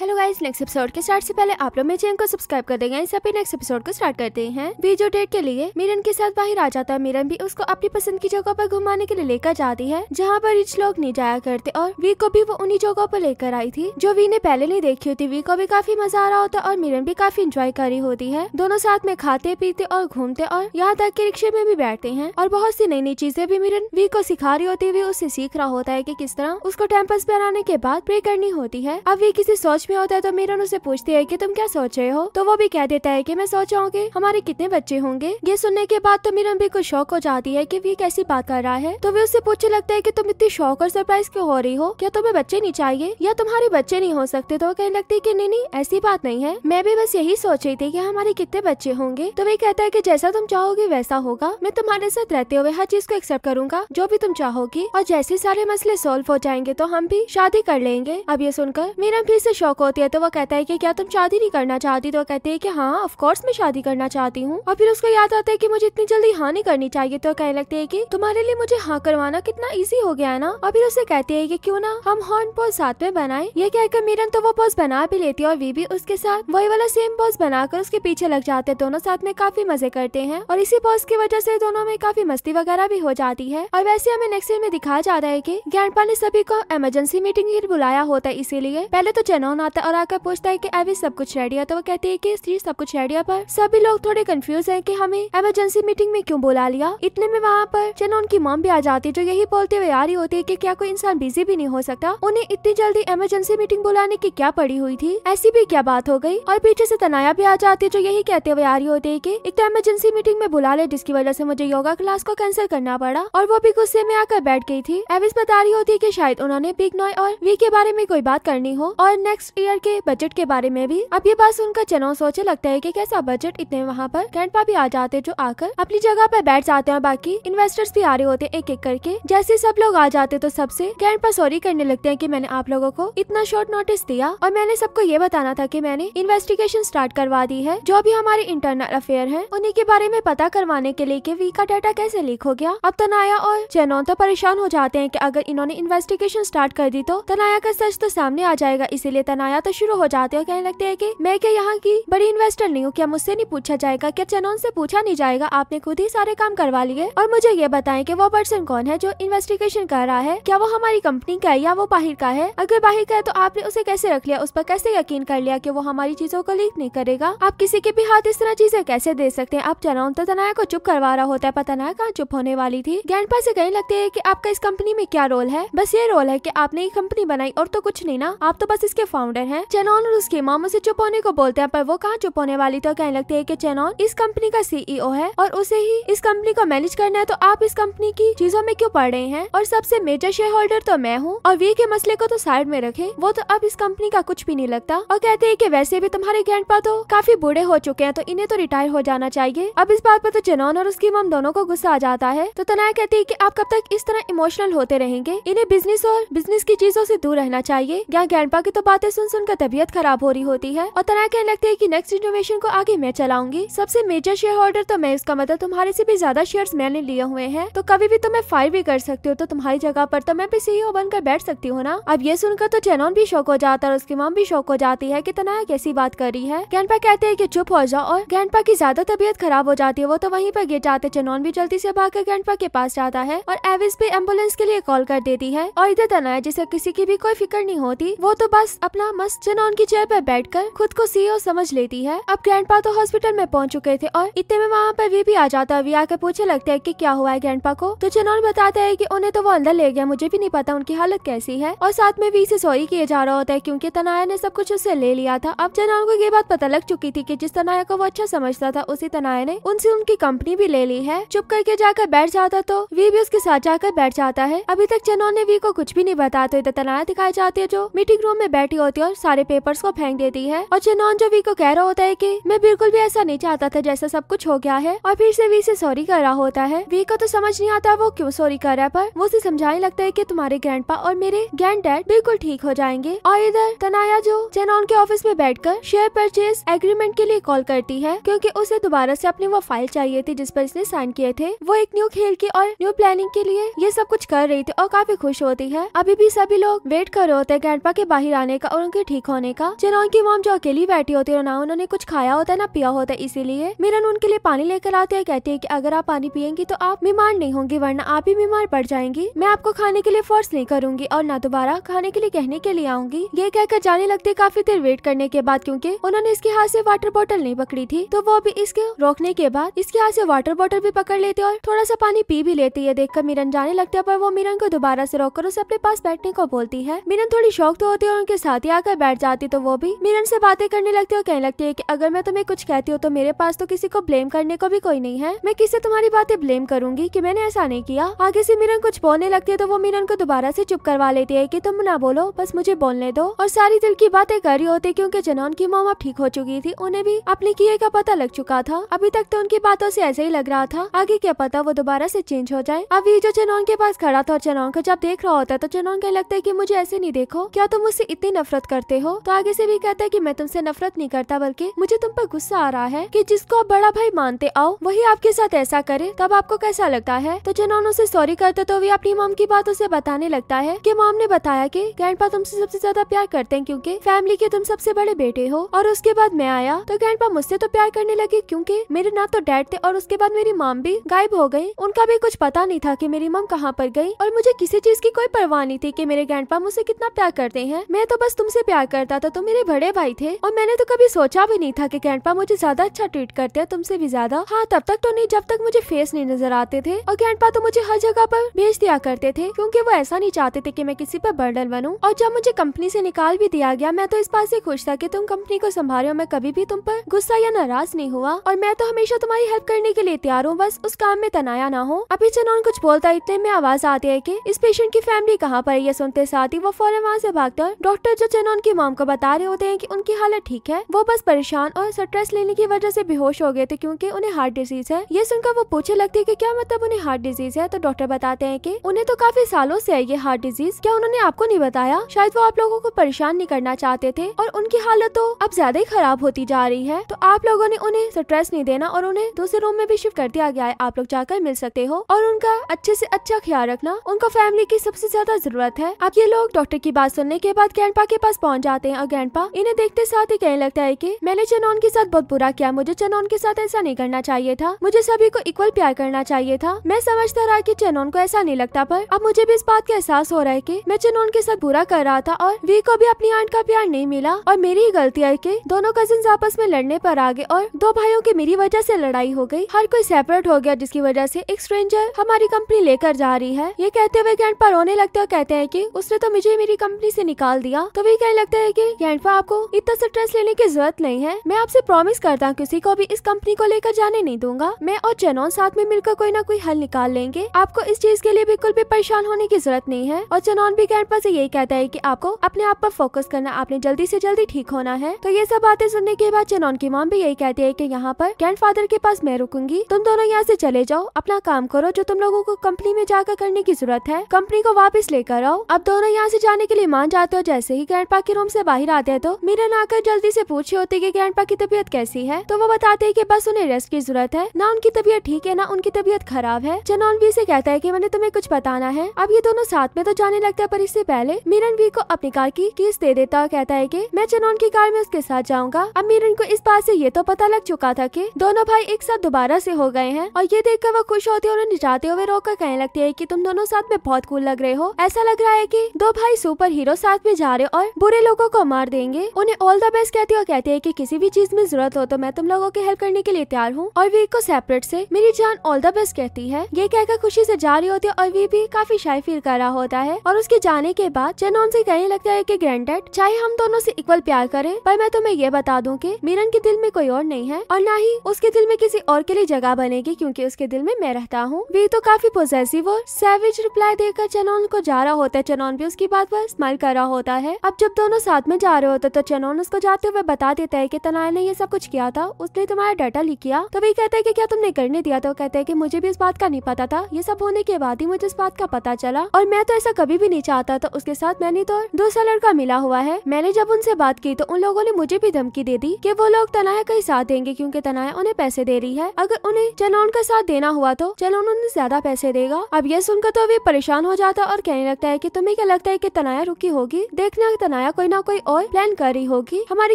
hello guys next episode के start से पहले आप लोग मेरे चैनल को सब्सक्राइब कर देंगे सभी नेक्स्ट एपिसोड को स्टार्ट करते हैं वीडियो डेट के लिए मिरन के साथ बाहर आ जाता है मिरन भी उसको अपनी पसंद की जगह पर घुमाने के लिए लेकर जाती है जहाँ पर रिच लोग नहीं जाया करते और वी को भी वो उन्हीं जगहों पर लेकर आई थी जो वी ने पहले नहीं देखी होती वी को भी काफी मजा आ रहा होता और मिरन भी काफी इंजॉय कर रही होती है दोनों साथ में खाते पीते और घूमते और यहाँ तक के रिक्शे में भी बैठते हैं और बहुत सी नई नई चीजें भी मिरन वी को सिखा रही होती है वी उससे सीख रहा होता है की किस तरह उसको कैंपस पर आने के बाद प्रे करनी होती है अब वी किसी सोच में होता है तो मीरन उसे पूछती है की तुम क्या सोच रहे हो तो वो भी कह देता है की मैं सोचा हूँ हमारे कितने बच्चे होंगे ये सुनने के बाद तो मीरन भी कुछ शौक हो जाती है की वे कैसी बात कर रहा है तो वे उससे पूछने लगता है की तुम इतनी शौक और सरप्राइज क्यों हो रही हो क्या तुम्हें बच्चे नहीं चाहिए या तुम्हारे बच्चे नहीं हो सकते तो कहने लगती है की नहीं नहीं ऐसी बात नहीं है मैं भी बस यही सोच रही थी की हमारे कितने बच्चे होंगे तो वे कहता है की जैसा तुम चाहोगे वैसा होगा मैं तुम्हारे साथ रहते हुए हर चीज को एक्सेप्ट करूंगा जो भी तुम चाहोगी और जैसे सारे मसले सोल्व हो जाएंगे तो हम भी शादी कर लेंगे अब ये सुनकर मीरा फिर से शौक शॉक होती है तो वो कहता है कि क्या तुम शादी नहीं करना चाहती तो कहती है कि हाँ ऑफकोर्स मैं शादी करना चाहती हूँ और फिर उसको याद आता है कि मुझे इतनी जल्दी हाँ नहीं करनी चाहिए तो कहने लगते है की तुम्हारे लिए मुझे हाँ करवाना कितना ईजी हो गया है ना और फिर उसे कहती है की क्यूँ ना हम हॉर्न पोज साथ में बनाए ये कहकर मीरन तो वो पोज बना भी लेती है और वी भी उसके साथ वही वाला सेम पोज बनाकर उसके पीछे लग जाते हैं दोनों साथ में काफी मजे करते हैं और इसी पोज की वजह से दोनों में काफी मस्ती वगैरह भी हो जाती है और वैसे हमें नेक्स्ट में दिखाया जाता है की ज्ञानपा ने सभी को इमरजेंसी मीटिंग बुलाया होता है इसीलिए पहले तो जेनोन आता है और आकर पूछता है की एवी सब कुछ रेडी है तो वो कहती है कि स्त्री सब कुछ रेडी है पर सभी लोग थोड़े कंफ्यूज है की हमें इमरजेंसी मीटिंग में क्यूँ बुला लिया इतने में वहाँ पर चलो उनकी मॉम भी आ जाती है जो यही बोलते हुए आ रही होती है की क्या कोई इंसान बिजी भी नहीं हो सकता उन्हें इतनी जल्दी इमरजेंसी मीटिंग बुलाने की क्या पड़ी हुई थी ऐसी भी क्या बात हो गयी और पीछे ऐसी तनाया भी आ जाती है जो यही कहते हुए आ रही होती है की एक तो इमरजेंसी मीटिंग में बुला ले जिसकी वजह ऐसी मुझे योगा क्लास को कैंसिल करना पड़ा और वो भी गुस्से में आकर बैठ गई थी एविस बता रही होती है की शायद उन्होंने बिग नॉय और वी के बारे में कोई बात करनी हो और नेक्स्ट ईयर के बजट के बारे में भी अब ये बात सुनकर चनो सोचे लगता है की कैसा बजट इतने वहाँ पर ग्रैंड भी आ जाते जो आकर अपनी जगह पर बैठ जाते हैं और बाकी इन्वेस्टर्स भी आ रहे होते एक एक करके जैसे सब लोग आ जाते तो सबसे ग्रैंड सॉरी करने लगते है की मैंने आप लोगों को इतना शॉर्ट नोटिस दिया और मैंने सबको ये बताना था की मैंने इन्वेस्टिगेशन स्टार्ट करवा दी है जो भी हमारे इंटरनल अफेयर है उन्हीं के बारे में पता करवाने के लिए की वी का डाटा कैसे लीक हो गया अब तनाया और चैनोन तो परेशान हो जाते हैं की अगर इन्होंने इन्वेस्टिगेशन स्टार्ट कर दी तो तनाया का सच तो सामने आ जाएगा इसीलिए तना शर्माया तो शुरू हो जाते और कहने लगते है की मैं क्या यहाँ की बड़ी इन्वेस्टर नहीं हूँ क्या मुझसे नहीं पूछा जाएगा क्या चनौन से पूछा नहीं जाएगा आपने खुद ही सारे काम करवा लिए और मुझे ये बताए की वो पर्सन कौन है जो इन्वेस्टिगेशन कर रहा है क्या वो हमारी कंपनी का है या वो बाहर का है अगर बाहर का है तो आपने उसे कैसे रख लिया उस पर कैसे यकीन कर लिया की वो हमारी चीजों को लीक नहीं करेगा आप किसी के भी हाथ इस तरह चीजें कैसे दे सकते हैं आप चनौन तो तनाया को चुप करवा रहा होता है पता नया कहाँ चुप होने वाली थी गैंडपा से कहने लगते है की आपका इस कंपनी में क्या रोल है बस ये रोल है की आपने ये कंपनी बनाई और तो कुछ नहीं ना आप तो बस इसके फॉर्म फाउंडर हैं चेनॉन और उसके मामू से चुप होने को बोलते हैं पर वो कहाँ चुप होने वाली तो कहने लगते हैं कि चेनॉन इस कंपनी का सीईओ e है और उसे ही इस कंपनी को मैनेज करना है तो आप इस कंपनी की चीजों में क्यों पड़ रहे हैं और सबसे मेजर शेयर होल्डर तो मैं हूँ और वी के मसले को तो साइड में रखे वो तो अब इस कंपनी का कुछ भी नहीं लगता और कहते है की वैसे भी तुम्हारे ग्रैंड तो काफी बूढ़े हो चुके हैं तो इन्हें तो रिटायर हो जाना चाहिए अब इस बात पर तो चेनॉन और उसकी मम दोनों को गुस्सा आ जाता है तो तना कहती है की आप कब तक इस तरह इमोशनल होते रहेंगे इन्हें बिजनेस और बिजनेस की चीजों ऐसी दूर रहना चाहिए यहाँ ग्रैंड की तो बातें सुन सुन कर तबियत खराब हो रही होती है और तना कहने लगती है की नेक्स्ट इनोवेशन को आगे मैं चलाऊंगी सबसे मेजर शेयर होल्डर तो मैं उसका मतलब तुम्हारे से भी ज्यादा शेयर मैंने लिए हुए हैं तो कभी भी तुम्हें फायर भी कर सकती हो तो तुम्हारी जगह पर तो मैं भी सीईओ बनकर बैठ सकती हूँ ना अब ये सुनकर तो जेनॉन भी शौक हो जाता है और उसकी माम भी शौक हो जाती है की तनाया कैसी बात कर रही है पा कहते हैं की चुप हो जाओ और पा की ज्यादा तबीयत खराब हो जाती है वो तो वहीं पर गिर जाते जेनॉन भी जल्दी से भागकर गैंडपा के पास जाता है और एविस भी एम्बुलेंस के लिए कॉल कर देती है और इधर तनाया जिसे किसी की भी कोई फिक्र नहीं होती वो तो बस अपना टीना मस्त जना उनकी चेयर पर बैठकर खुद को सीईओ समझ लेती है अब पा तो हॉस्पिटल में पहुंच चुके थे और इतने में वहाँ पर वी भी आ जाता है वी आकर पूछे लगते है की क्या हुआ है ग्रैंड को तो जनौन बताता है की उन्हें तो वो अंदर ले गया मुझे भी नहीं पता उनकी हालत कैसी है और साथ में वी ऐसी सॉरी किए जा रहा होता है क्यूँकी तनाया ने सब कुछ उससे ले लिया था अब जनौन को ये बात पता लग चुकी थी की जिस तनाया को वो अच्छा समझता था उसी तनाया ने उनसे उनकी कंपनी भी ले ली है चुप करके जाकर बैठ जाता तो वी भी उसके साथ जाकर बैठ जाता है अभी तक जनौन ने वी को कुछ भी नहीं बताते तो तनाया दिखाई जाती है जो मीटिंग रूम में बैठी होती होती है और सारे पेपर्स को फेंक देती है और चेनॉन जो वी को कह रहा होता है कि मैं बिल्कुल भी ऐसा नहीं चाहता था जैसा सब कुछ हो गया है और फिर से वी से सॉरी कर रहा होता है वी को तो समझ नहीं आता वो क्यों सॉरी कर रहा है पर वो उसे समझाने लगता है की तुम्हारे ग्रैंड और मेरे ग्रैंड डैड बिल्कुल ठीक हो जाएंगे और इधर तनाया जो चेनॉन के ऑफिस में कर शेयर परचेज एग्रीमेंट के लिए कॉल करती है क्यूँकी उसे दोबारा ऐसी अपनी वो फाइल चाहिए थी जिस पर इसने साइन किए थे वो एक न्यू खेल की और न्यू प्लानिंग के लिए ये सब कुछ कर रही थी और काफी खुश होती है अभी भी सभी लोग वेट कर रहे होते हैं ग्रैंड के बाहर आने का और जरान के ठीक होने का जरान की माम जो अकेली बैठी होती है ना उन्होंने कुछ खाया होता है ना पिया होता है इसीलिए मिरन उनके लिए पानी लेकर आते है कहती है की अगर आप पानी पियेंगी तो आप बीमार नहीं होंगी वरना आप ही बीमार पड़ जाएंगी मैं आपको खाने के लिए फोर्स नहीं करूंगी और ना दोबारा खाने के लिए कहने के लिए आऊंगी ये कहकर जाने लगती है काफी देर वेट करने के बाद क्योंकि उन्होंने इसके हाथ से वाटर बॉटल नहीं पकड़ी थी तो वो भी इसके रोकने के बाद इसके हाथ से वाटर बॉटल भी पकड़ लेते और थोड़ा सा पानी पी भी लेती है देखकर मिरन जाने लगता है पर वो मिरन को दोबारा से रोककर उसे अपने पास बैठने को बोलती है मिरन थोड़ी शौक तो होती है और उनके साथ ही कर बैठ जाती तो वो भी मिरन से बातें करने लगती और कहने लगती है कि अगर मैं तुम्हें कुछ कहती हूँ तो मेरे पास तो किसी को ब्लेम करने को भी कोई नहीं है मैं किससे तुम्हारी बातें ब्लेम करूंगी की मैंने ऐसा नहीं किया आगे से मिरन कुछ बोलने लगती है तो वो मिरन को दोबारा से चुप करवा लेती है की तुम ना बोलो बस मुझे बोलने दो और सारी दिल की बातें कर रही होती क्यूँकी जनौन की मोम अब ठीक हो चुकी थी उन्हें भी अपने किए का पता लग चुका था अभी तक तो उनकी बातों से ऐसे ही लग रहा था आगे क्या पता वो दोबारा से चेंज हो जाए अब ये जो चनौन के पास खड़ा था और चनौन को जब देख रहा होता है तो चनौन कहने लगता है की मुझे ऐसे नहीं देखो क्या तुम उससे इतनी नफरत करते हो तो आगे से भी कहता है कि मैं तुमसे नफरत नहीं करता बल्कि मुझे तुम पर गुस्सा आ रहा है कि जिसको आप बड़ा भाई मानते आओ वही आपके साथ ऐसा करे तब आपको कैसा लगता है तो जनान उसे सॉरी करते तो भी अपनी माम की बात उसे बताने लगता है की माम ने बताया की ग्रैंडपा तुमसे सबसे ज्यादा प्यार करते हैं क्यूँकी फैमिली के तुम सबसे बड़े बेटे हो और उसके बाद मैं आया तो ग्रैंडपा मुझसे तो प्यार करने लगे क्यूँकी मेरे ना तो डैड थे और उसके बाद मेरी माम भी गायब हो गयी उनका भी कुछ पता नहीं था की मेरी माम कहाँ पर गयी और मुझे किसी चीज की कोई परवाह नहीं थी की मेरे ग्रैंडपा मुझसे कितना प्यार करते हैं मैं तो बस तुमसे से प्यार करता था तुम तो मेरे बड़े भाई थे और मैंने तो कभी सोचा भी नहीं था कि कैंटपा मुझे ज्यादा अच्छा ट्रीट करते हैं तुमसे भी ज्यादा हाँ तब तक तो नहीं जब तक मुझे फेस नहीं नजर आते थे और कैंटपा तो मुझे हर जगह पर भेज दिया करते थे क्योंकि वो ऐसा नहीं चाहते थे कि मैं किसी पर बर्डन बनू और जब मुझे कंपनी से निकाल भी दिया गया मैं तो इस बात से खुश था कि तुम कंपनी को संभाले हो मैं कभी भी तुम पर गुस्सा या नाराज नहीं हुआ और मैं तो हमेशा तुम्हारी हेल्प करने के लिए तैयार हूँ बस उस काम में तनाया ना हो अभी चनौन कुछ बोलता इतने में आवाज आती है की इस पेशेंट की फैमिली कहाँ पर यह सुनते साथ ही वो फौरन वहाँ ऐसी भागकर डॉक्टर जो जन उनकी मॉम को बता रहे होते हैं कि उनकी हालत ठीक है वो बस परेशान और स्ट्रेस लेने की वजह से बेहोश हो गए थे क्योंकि उन्हें हार्ट डिजीज है ये सुनकर वो पूछे लगती है कि क्या मतलब उन्हें हार्ट डिजीज है तो डॉक्टर बताते हैं कि उन्हें तो काफी सालों से है ये हार्ट डिजीज क्या उन्होंने आपको नहीं बताया शायद वो आप लोगों को परेशान नहीं करना चाहते थे और उनकी हालत तो अब ज्यादा ही खराब होती जा रही है तो आप लोगों ने उन्हें स्ट्रेस नहीं देना और उन्हें दूसरे रूम में भी शिफ्ट कर दिया गया है आप लोग जाकर मिल सकते हो और उनका अच्छे से अच्छा ख्याल रखना उनका फैमिली की सबसे ज्यादा जरूरत है अब ये लोग डॉक्टर की बात सुनने के बाद कैंपा के पास पहुंच जाते हैं और गैंडपा इन्हें देखते साथ ही कहने लगता है कि मैंने चनौन के साथ बहुत बुरा किया मुझे चनौन के साथ ऐसा नहीं करना चाहिए था मुझे सभी को इक्वल प्यार करना चाहिए था मैं समझता रहा की चनौन को ऐसा नहीं लगता पर अब मुझे भी इस बात का एहसास हो रहा है की मैं चनौन के साथ बुरा कर रहा था और वी को भी अपनी आंट का प्यार नहीं मिला और मेरी ही गलती है की दोनों कजिन आपस में लड़ने पर आ गए और दो भाइयों की मेरी वजह से लड़ाई हो गई हर कोई सेपरेट हो गया जिसकी वजह से एक स्ट्रेंजर हमारी कंपनी लेकर जा रही है ये कहते हुए गैंड पर रोने लगते और कहते हैं कि उसने तो मुझे मेरी कंपनी से निकाल दिया तो वे आपको क्या लगता है कि गैंडफा आपको इतना स्ट्रेस लेने की जरूरत नहीं है मैं आपसे प्रॉमिस करता हूँ किसी को भी इस कंपनी को लेकर जाने नहीं दूंगा मैं और चेनोन साथ में मिलकर कोई ना कोई हल निकाल लेंगे आपको इस चीज के लिए बिल्कुल भी परेशान होने की जरूरत नहीं है और चेनोन भी गैंडफा ऐसी यही कहता है की आपको अपने आप पर फोकस करना आपने जल्दी ऐसी जल्दी ठीक होना है तो ये सब बातें सुनने के बाद चेनोन की माम भी यही कहती है की यहाँ पर ग्रैंडफादर के पास मैं रुकूंगी तुम दोनों यहाँ ऐसी चले जाओ अपना काम करो जो तुम लोगों को कंपनी में जाकर करने की जरूरत है कंपनी को वापस लेकर आओ अब दोनों यहाँ ऐसी जाने के लिए मान जाते हो जैसे ही ग्रैंडपा के रूम से बाहर आते हैं तो मिरन आकर जल्दी से पूछी होती कि ग्रैंडपा की तबीयत कैसी है तो वो बताते हैं कि बस उन्हें रेस्ट की जरूरत है ना उनकी तबीयत ठीक है ना उनकी तबीयत खराब है जनौन भी से कहता है कि मैंने तुम्हें कुछ बताना है अब ये दोनों साथ में तो जाने लगता है पर इससे पहले मीरन वी को अपनी कार की किस दे देता और कहता है की मैं चनौन की कार में उसके साथ जाऊंगा अब मिरन को इस बात ऐसी ये तो पता लग चुका था की दोनों भाई एक साथ दोबारा ऐसी हो गए हैं और ये देखकर वो खुश होते और उन्हें जाते हुए रोक कर कहने लगती है की तुम दोनों साथ में बहुत कूल लग रहे हो ऐसा लग रहा है की दो भाई सुपर हीरो साथ में जा रहे और बुरे लोगों को मार देंगे उन्हें ऑल द बेस्ट कहती है और कहती है कि किसी भी चीज में जरूरत हो तो मैं तुम लोगों की हेल्प करने के लिए तैयार हूँ और वी को सेपरेट से मेरी जान ऑल द बेस्ट कहती है ये कहकर खुशी से जा रही होती है और वी भी काफी शाय फील कर रहा होता है और उसके जाने के बाद जेनॉन से कहने लगता है की ग्रैंड चाहे हम दोनों ऐसी इक्वल प्यार करें पर मैं तुम्हें ये बता दूँ की मिरन के दिल में कोई और नहीं है और न ही उसके दिल में किसी और के लिए जगह बनेगी क्यूँकी उसके दिल में मैं रहता हूँ वी तो काफी पोजेसिव और सैविज रिप्लाई देकर चनौन को जा रहा होता है चनौन भी उसकी बात पर स्माइल कर रहा होता है अब जब दोनों साथ में जा रहे होते तो चेनोन उसको जाते हुए बता देता है कि तनाया ने ये सब कुछ किया था उसने तुम्हारा डाटा लीक किया तो वही कहता है कि क्या तुमने करने दिया तो कहते हैं कि मुझे भी इस बात का नहीं पता था ये सब होने के बाद ही मुझे इस बात का पता चला और मैं तो ऐसा कभी भी नहीं चाहता था तो उसके साथ मैंने तो दूसरा लड़का मिला हुआ है मैंने जब उनसे बात की तो उन लोगों ने मुझे भी धमकी दे दी की वो लोग तनाया का ही साथ देंगे क्यूँकी तनाया उन्हें पैसे दे रही है अगर उन्हें चेनोन का साथ देना हुआ तो चेनोन उन्हें ज्यादा पैसे देगा अब ये सुनकर तो वे परेशान हो जाता और कहने लगता है की तुम्हें क्या लगता है की तनाया रुकी होगी देखना तना तनाया कोई ना कोई और प्लान कर रही होगी हमारी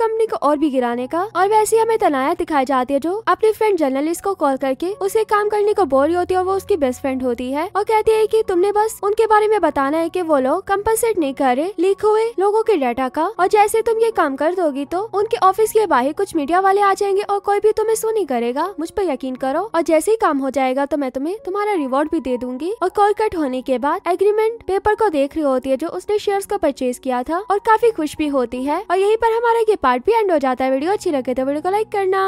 कंपनी को और भी गिराने का और वैसे ही हमें तनाया दिखाई जाती है जो अपने फ्रेंड जर्नलिस्ट को कॉल करके उसे काम करने को बोल रही होती है और वो उसकी बेस्ट फ्रेंड होती है और कहती है की तुमने बस उनके बारे में बताना है की वो लोग कम्पनसेट नहीं कर रहे लीक हुए लोगों के डाटा का और जैसे तुम ये काम कर दोगी तो उनके ऑफिस के बाहर कुछ मीडिया वाले आ जाएंगे और कोई भी तुम्हें सो नहीं करेगा मुझ पर यकीन करो और जैसे ही काम हो जाएगा तो मैं तुम्हें तुम्हारा रिवॉर्ड भी दे दूंगी और कॉल कट होने के बाद एग्रीमेंट पेपर को देख रही होती है जो उसने शेयर का परचेज किया था और काफी खुश भी होती है और यही पर हमारा ये पार्ट भी एंड हो जाता है वीडियो अच्छी लगे तो वीडियो को लाइक करना